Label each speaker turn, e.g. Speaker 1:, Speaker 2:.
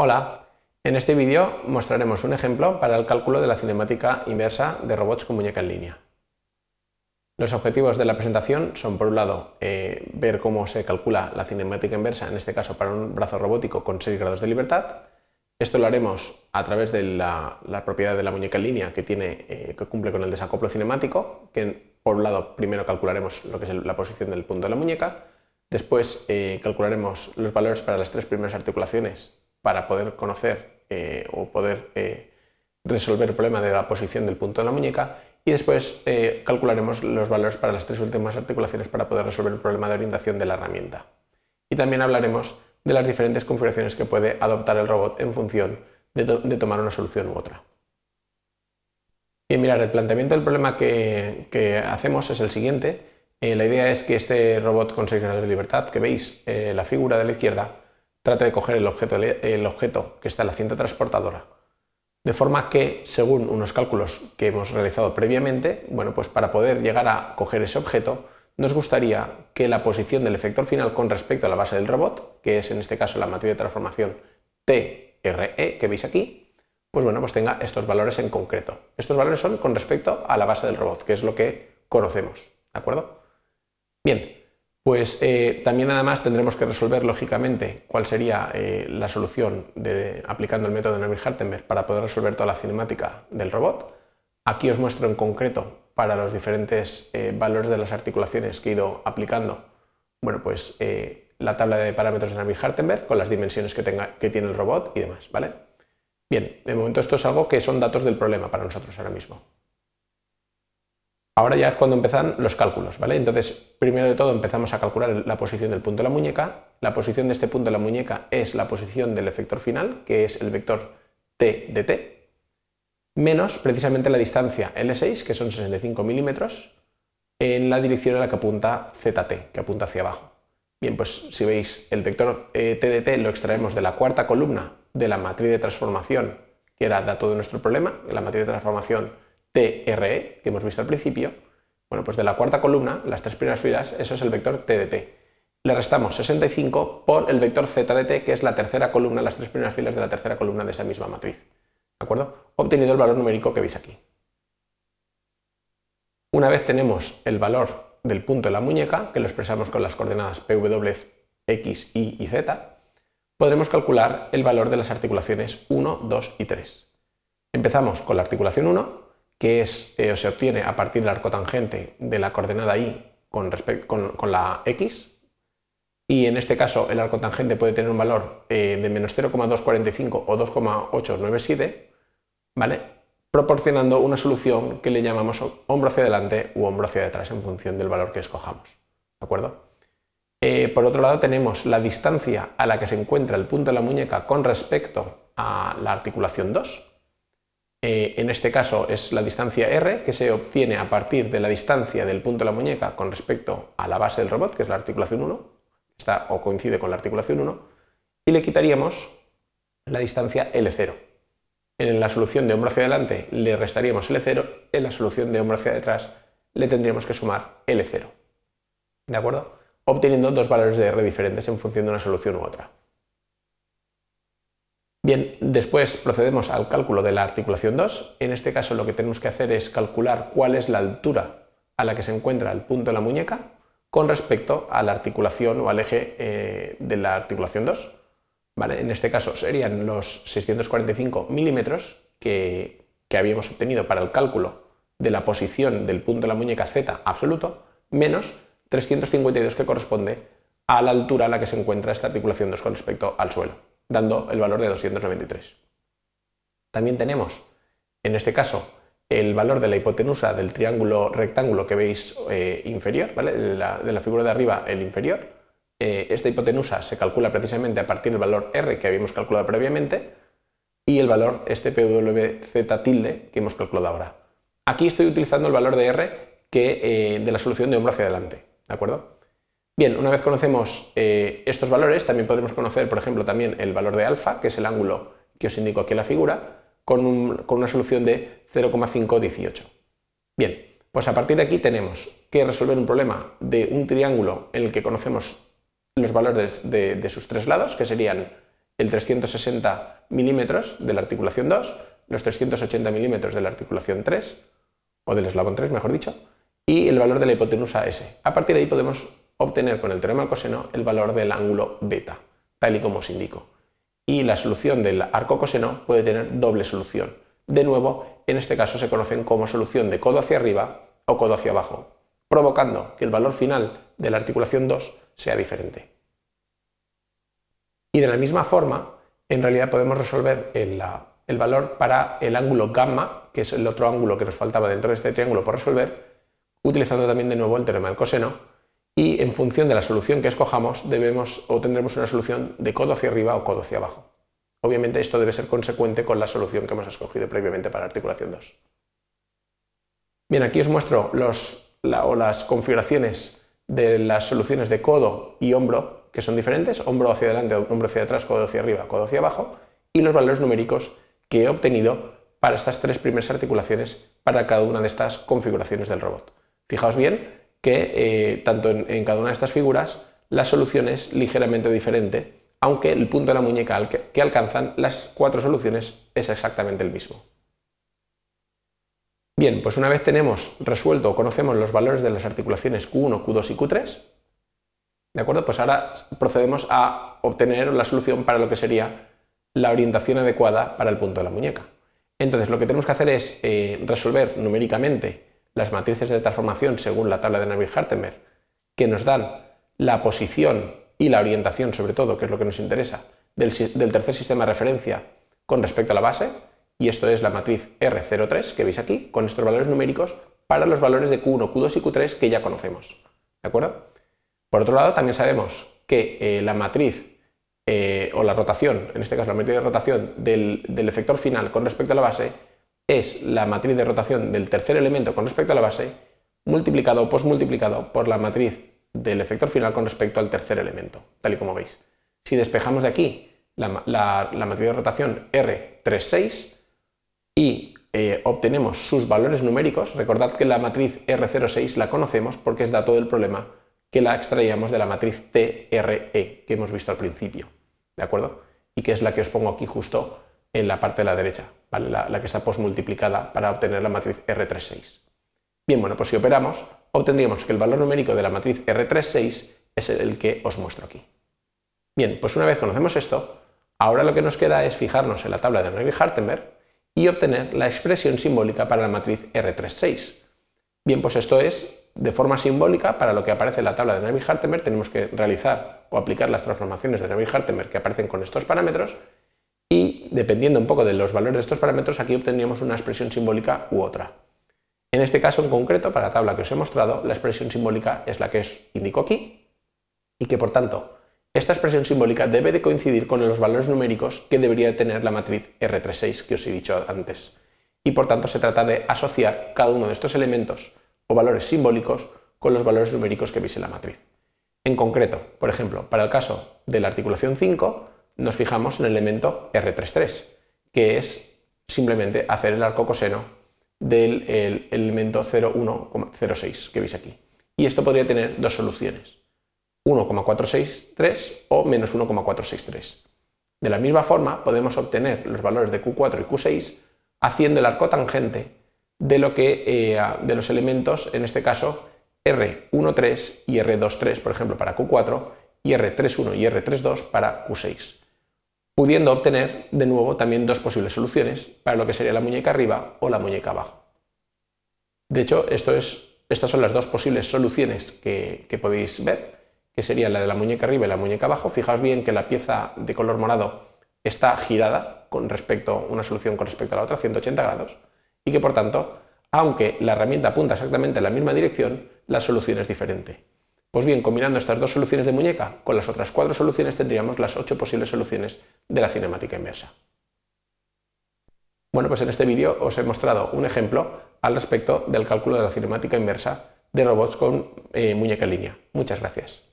Speaker 1: Hola, en este vídeo mostraremos un ejemplo para el cálculo de la cinemática inversa de robots con muñeca en línea. Los objetivos de la presentación son, por un lado, eh, ver cómo se calcula la cinemática inversa, en este caso para un brazo robótico con 6 grados de libertad. Esto lo haremos a través de la, propiedad de la muñeca en línea eh, que, cumple con el desacoplo cinemático, que por un lado primero calcularemos lo que es la posición del punto de la muñeca, después eh, calcularemos los valores para las tres primeras articulaciones para poder conocer eh, o poder eh, resolver el problema de la posición del punto de la muñeca y después eh, calcularemos los valores para las tres últimas articulaciones para poder resolver el problema de orientación de la herramienta. Y también hablaremos de las diferentes configuraciones que puede adoptar el robot en función de, tomar una solución u otra. Bien, mirar, el planteamiento del problema que, hacemos es el siguiente. la idea es que este robot con seis grados de libertad, que veis la figura de la izquierda, trate de coger el objeto, el objeto que está en la cinta transportadora. De forma que, según unos cálculos que hemos realizado previamente, bueno, pues para poder llegar a coger ese objeto, nos gustaría que la posición del efector final con respecto a la base del robot, que es en este caso la materia de transformación TRE que veis aquí, pues bueno, pues tenga estos valores en concreto. Estos valores son con respecto a la base del robot, que es lo que conocemos, ¿de acuerdo? Bien, pues eh, también además tendremos que resolver lógicamente cuál sería eh, la solución de, aplicando el método de Navier-Hartenberg para poder resolver toda la cinemática del robot. Aquí os muestro en concreto para los diferentes eh, valores de las articulaciones que he ido aplicando, bueno, pues la tabla de parámetros de Navier-Hartenberg con las dimensiones que, que tiene el robot y demás, ¿vale? Bien, de momento esto es algo que son datos del problema para nosotros ahora mismo. Ahora ya es cuando empiezan los cálculos, ¿vale? Entonces, primero de todo empezamos a calcular la posición del punto de la muñeca. La posición de este punto de la muñeca es la posición del efector final, que es el vector t de t, menos precisamente la distancia L6, que son 65 milímetros, en la dirección a la que apunta zt, que apunta hacia abajo. Bien, pues si veis, el vector eh, t de t lo extraemos de la cuarta columna de la matriz de transformación, que era dato de nuestro problema, la matriz de transformación TRE, que hemos visto al principio, bueno, pues de la cuarta columna, las tres primeras filas, eso es el vector T de T. Le restamos 65 por el vector Z de T, que es la tercera columna, las tres primeras filas de la tercera columna de esa misma matriz. ¿De acuerdo? Obtenido el valor numérico que veis aquí. Una vez tenemos el valor del punto de la muñeca, que lo expresamos con las coordenadas PW, X, Y y Z, podremos calcular el valor de las articulaciones 1, 2 y 3. Empezamos con la articulación 1, que es, eh, se obtiene a partir del arco tangente de la coordenada y con, con, la x. Y en este caso el arco tangente puede tener un valor eh, de menos 0,245 o 2,897, ¿vale? proporcionando una solución que le llamamos hombro hacia delante u hombro hacia detrás en función del valor que escojamos. ¿De acuerdo? Eh, por otro lado tenemos la distancia a la que se encuentra el punto de la muñeca con respecto a la articulación 2, eh, en este caso es la distancia r que se obtiene a partir de la distancia del punto de la muñeca con respecto a la base del robot, que es la articulación 1, está o coincide con la articulación 1, y le quitaríamos la distancia L0. En la solución de hombro hacia adelante le restaríamos L0, en la solución de hombro hacia detrás le tendríamos que sumar L0. ¿De acuerdo? Obteniendo dos valores de R diferentes en función de una solución u otra. Bien, después procedemos al cálculo de la articulación 2. En este caso lo que tenemos que hacer es calcular cuál es la altura a la que se encuentra el punto de la muñeca con respecto a la articulación o al eje eh, de la articulación 2. ¿Vale? En este caso serían los 645 milímetros que, que habíamos obtenido para el cálculo de la posición del punto de la muñeca z absoluto menos 352 que corresponde a la altura a la que se encuentra esta articulación 2 con respecto al suelo dando el valor de 293. También tenemos, en este caso, el valor de la hipotenusa del triángulo rectángulo que veis eh, inferior, ¿vale? de, la, figura de arriba, el inferior. Eh, esta hipotenusa se calcula precisamente a partir del valor R que habíamos calculado previamente y el valor este PWZ tilde que hemos calculado ahora. Aquí estoy utilizando el valor de R que, eh, de la solución de hombro hacia adelante, ¿de acuerdo? Bien, una vez conocemos eh, estos valores, también podemos conocer, por ejemplo, también el valor de alfa, que es el ángulo que os indico aquí en la figura, con, una solución de 0,518. Bien, pues a partir de aquí tenemos que resolver un problema de un triángulo en el que conocemos los valores de, de sus tres lados, que serían el 360 milímetros de la articulación 2, los 380 milímetros de la articulación 3, o del eslabón 3, mejor dicho, y el valor de la hipotenusa S. A partir de ahí podemos obtener con el teorema del coseno el valor del ángulo beta, tal y como os indico. Y la solución del arco coseno puede tener doble solución. De nuevo, en este caso se conocen como solución de codo hacia arriba o codo hacia abajo, provocando que el valor final de la articulación 2 sea diferente. Y de la misma forma, en realidad podemos resolver el, el valor para el ángulo gamma, que es el otro ángulo que nos faltaba dentro de este triángulo por resolver, utilizando también de nuevo el teorema del coseno, y en función de la solución que escojamos debemos o tendremos una solución de codo hacia arriba o codo hacia abajo. Obviamente esto debe ser consecuente con la solución que hemos escogido previamente para articulación 2. Bien, aquí os muestro las configuraciones de las soluciones de codo y hombro, que son diferentes, hombro hacia adelante, hombro hacia atrás, codo hacia arriba, codo hacia abajo, y los valores numéricos que he obtenido para estas tres primeras articulaciones para cada una de estas configuraciones del robot. Fijaos bien que eh, tanto en, cada una de estas figuras la solución es ligeramente diferente, aunque el punto de la muñeca al que, alcanzan las cuatro soluciones es exactamente el mismo. Bien, pues una vez tenemos resuelto o conocemos los valores de las articulaciones Q1, Q2 y Q3, ¿de acuerdo? Pues ahora procedemos a obtener la solución para lo que sería la orientación adecuada para el punto de la muñeca. Entonces, lo que tenemos que hacer es eh, resolver numéricamente las matrices de transformación según la tabla de Navier-Hartenberg, que nos dan la posición y la orientación, sobre todo, que es lo que nos interesa, del, tercer sistema de referencia con respecto a la base, y esto es la matriz R03 que veis aquí, con estos valores numéricos para los valores de Q1, Q2 y Q3 que ya conocemos. ¿De acuerdo? Por otro lado, también sabemos que eh, la matriz eh, o la rotación, en este caso la matriz de rotación del, del efector final con respecto a la base, es la matriz de rotación del tercer elemento con respecto a la base multiplicado o posmultiplicado por la matriz del efector final con respecto al tercer elemento, tal y como veis. Si despejamos de aquí la, matriz de rotación R36 y eh, obtenemos sus valores numéricos, recordad que la matriz R06 la conocemos porque es dato del problema que la extraíamos de la matriz TRE que hemos visto al principio, ¿de acuerdo? Y que es la que os pongo aquí justo en la parte de la derecha la, que está posmultiplicada, para obtener la matriz R36. Bien, bueno, pues si operamos, obtendríamos que el valor numérico de la matriz R36 es el que os muestro aquí. Bien, pues una vez conocemos esto, ahora lo que nos queda es fijarnos en la tabla de neville hartenberg y obtener la expresión simbólica para la matriz R36. Bien, pues esto es de forma simbólica para lo que aparece en la tabla de neville hartenberg tenemos que realizar o aplicar las transformaciones de neville hartenberg que aparecen con estos parámetros dependiendo un poco de los valores de estos parámetros, aquí obtendríamos una expresión simbólica u otra. En este caso en concreto, para la tabla que os he mostrado, la expresión simbólica es la que os indico aquí y que por tanto esta expresión simbólica debe de coincidir con los valores numéricos que debería tener la matriz R36 que os he dicho antes. Y por tanto se trata de asociar cada uno de estos elementos o valores simbólicos con los valores numéricos que veis en la matriz. En concreto, por ejemplo, para el caso de la articulación 5, nos fijamos en el elemento R33, que es simplemente hacer el arco coseno del elemento 0,1,06 que veis aquí. Y esto podría tener dos soluciones, 1,463 o menos 1,463. De la misma forma, podemos obtener los valores de Q4 y Q6 haciendo el arco tangente de, lo que, eh, de los elementos, en este caso, R13 y R23, por ejemplo, para Q4, y R31 y R32 para Q6 pudiendo obtener de nuevo también dos posibles soluciones para lo que sería la muñeca arriba o la muñeca abajo. De hecho, estas son las dos posibles soluciones que, podéis ver, que sería la de la muñeca arriba y la muñeca abajo. Fijaos bien que la pieza de color morado está girada con respecto una solución con respecto a la otra, 180 grados, y que por tanto, aunque la herramienta apunta exactamente en la misma dirección, la solución es diferente. Pues bien, combinando estas dos soluciones de muñeca con las otras cuatro soluciones tendríamos las ocho posibles soluciones de la cinemática inversa. Bueno, pues en este vídeo os he mostrado un ejemplo al respecto del cálculo de la cinemática inversa de robots con eh, muñeca en línea. Muchas gracias.